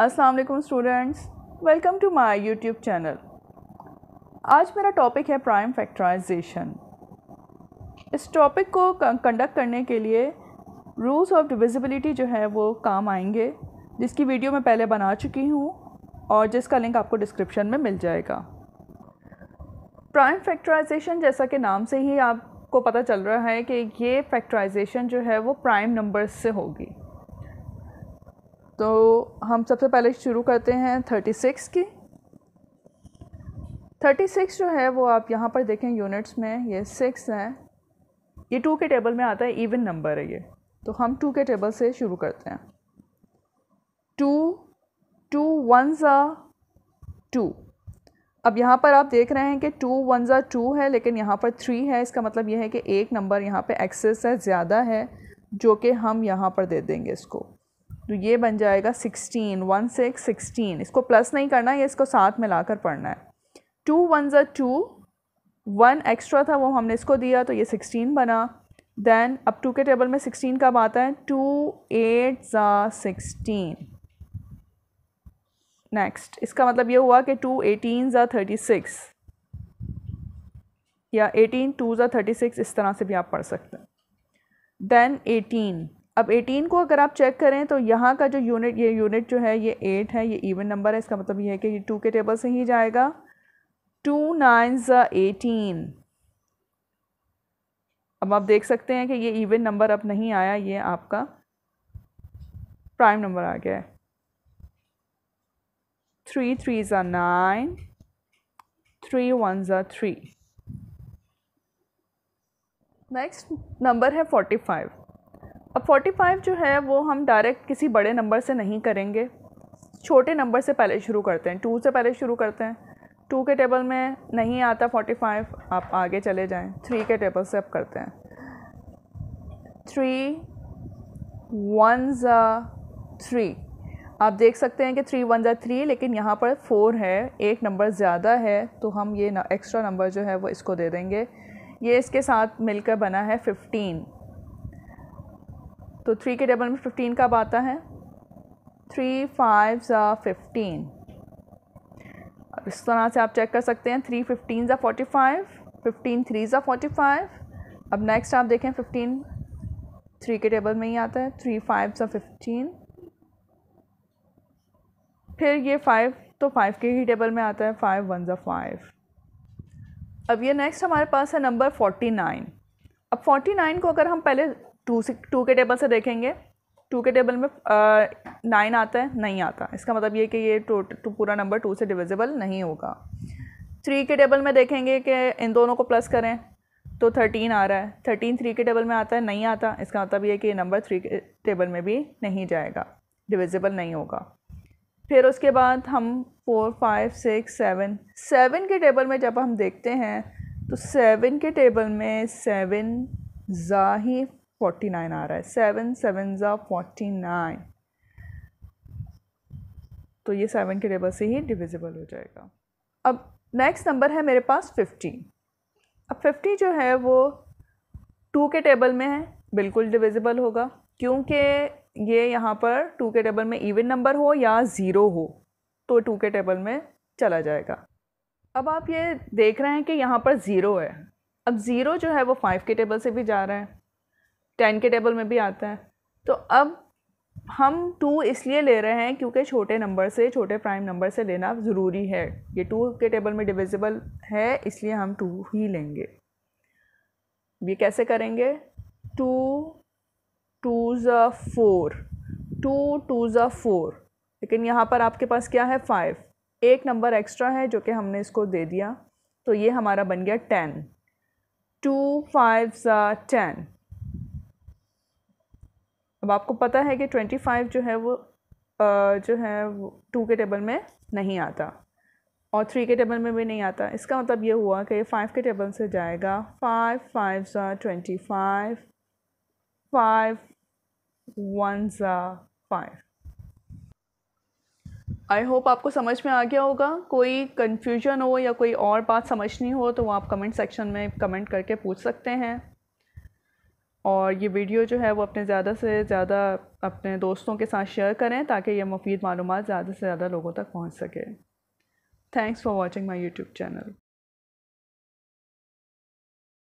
अस्सलाम वालेकुम students welcome to my YouTube channel आज मेरा टॉपिक है प्राइम फैक्टराइजेशन इस टॉपिक को कंडक्ट करने के लिए रूल्स ऑफ डिविजिबिलिटी जो है वो काम आएंगे जिसकी वीडियो मैं पहले बना चुकी हूँ और जिसका लिंक आपको डिस्क्रिप्शन में मिल जाएगा प्राइम फैक्टराइजेशन जैसा कि नाम से ही आपको पता चल रहा है कि ये फैक्टराइजेशन जो है वो प्राइम नंबर्स से होगी तो हम सबसे पहले शुरू करते हैं थर्टी सिक्स की थर्टी सिक्स जो है वो आप यहाँ पर देखें यूनिट्स में ये सिक्स हैं ये टू के टेबल में आता है इवन नंबर है ये तो हम टू के टेबल से शुरू करते हैं टू टू वन जू टू अब यहाँ पर आप देख रहे हैं कि टू वन ज़ा टू है लेकिन यहाँ पर थ्री है इसका मतलब यह है कि एक नंबर यहाँ पे एक्सेस है ज़्यादा है जो कि हम यहाँ पर दे देंगे इसको तो ये बन जाएगा सिक्सटीन वन सिक्स सिक्सटीन इसको प्लस नहीं करना है इसको साथ में ला कर पढ़ना है टू वन ज़ा टू वन एक्स्ट्रा था वो हमने इसको दिया तो ये सिक्सटीन बना देन अब टू के टेबल में सिक्सटीन कब आता है टू एट ज़ा सिक्सटीन नेक्स्ट इसका मतलब ये हुआ कि टू एटीन ज़ा थर्टी सिक्स या एटीन टू ज़ा थर्टी सिक्स इस तरह से भी आप पढ़ सकते हैं देन एटीन अब 18 को अगर आप चेक करें तो यहाँ का जो यूनिट ये यूनिट जो है ये 8 है ये इवन नंबर है इसका मतलब ये है कि ये टू के टेबल से ही जाएगा टू नाइन ज़ा एटीन अब आप देख सकते हैं कि ये इवन नंबर अब नहीं आया ये आपका प्राइम नंबर आ गया है थ्री थ्री ज़ा नाइन थ्री वन ज़ा थ्री नेक्स्ट नंबर है फोर्टी फाइव अब 45 जो है वो हम डायरेक्ट किसी बड़े नंबर से नहीं करेंगे छोटे नंबर से पहले शुरू करते हैं टू से पहले शुरू करते हैं टू के टेबल में नहीं आता 45 आप आगे चले जाएं थ्री के टेबल से अब करते हैं थ्री वन ज़ा थ्री आप देख सकते हैं कि थ्री वन ज़ा थ्री लेकिन यहाँ पर फोर है एक नंबर ज़्यादा है तो हम ये एक्स्ट्रा नंबर जो है वो इसको दे देंगे ये इसके साथ मिलकर बना है फिफ्टीन तो थ्री के टेबल में फिफ्टीन कब आता है थ्री फाइव ज़ा फिफ्टीन अब इस तरह से आप चेक कर सकते हैं थ्री फिफ्टीन ज़ा फोर्टी फाइव फिफ्टीन थ्री ज़ा फोटी फाइव अब नेक्स्ट आप देखें फिफ्टीन थ्री के टेबल में ही आता है थ्री फाइव ज़ा फिफ्टीन फिर ये फाइव तो फाइव के ही टेबल में आता है फाइव वन ज़ा फाइव अब ये नेक्स्ट हमारे पास है नंबर फोर्टी नाइन अब फोर्टी नाइन को अगर हम पहले टू से टू के टेबल से देखेंगे टू के टेबल में नाइन आता है नहीं आता इसका मतलब ये कि ये टो, तो पूरा नंबर टू से डिविजिबल नहीं होगा थ्री के टेबल में देखेंगे कि इन दोनों को प्लस करें तो थर्टीन आ रहा है थर्टीन थ्री के टेबल में आता है नहीं आता इसका मतलब ये कि ये नंबर थ्री के टेबल में भी नहीं जाएगा डिविजिबल नहीं होगा फिर उसके बाद हम four five six seven seven के टेबल में जब हम देखते हैं तो सेवन के टेबल में सेवन ज़ाहिर फोर्टी नाइन आ रहा है सेवन सेवन ज़ा फोर्टी नाइन तो ये सेवन के टेबल से ही डिविजिबल हो जाएगा अब नेक्स्ट नंबर है मेरे पास फिफ्टी अब फिफ्टी जो है वो टू के टेबल में है बिल्कुल डिविजिबल होगा क्योंकि ये यहाँ पर टू के टेबल में इवन नंबर हो या ज़ीरो हो तो टू के टेबल में चला जाएगा अब आप ये देख रहे हैं कि यहाँ पर ज़ीरो है अब ज़ीरो जो है वो फाइव के टेबल से भी जा रहा है टेन के टेबल में भी आता है तो अब हम टू इसलिए ले रहे हैं क्योंकि छोटे नंबर से छोटे प्राइम नंबर से लेना ज़रूरी है ये टू के टेबल में डिविजिबल है इसलिए हम टू ही लेंगे ये कैसे करेंगे टू टू ज़ा फोर टू टू ज़ा फोर लेकिन यहाँ पर आपके पास क्या है फ़ाइव एक नंबर एक्स्ट्रा है जो कि हमने इसको दे दिया तो ये हमारा बन गया टेन टू फाइव ज़ा टेन अब आपको पता है कि ट्वेंटी फाइव जो है वो जो है वो टू के टेबल में नहीं आता और थ्री के टेबल में भी नहीं आता इसका मतलब ये हुआ कि फाइव के टेबल से जाएगा फाइव फाइव ज़ा ट्वेंटी फाइव फाइव वन ज़ा फाइव आई होप आपको समझ में आ गया होगा कोई कन्फ्यूजन हो या कोई और बात समझनी हो तो वो आप कमेंट सेक्शन में कमेंट करके पूछ सकते हैं और ये वीडियो जो है वो अपने ज़्यादा से ज़्यादा अपने दोस्तों के साथ शेयर करें ताकि ये मुफीद मालूम ज़्यादा से ज़्यादा लोगों तक पहुँच सके thanks for watching my YouTube channel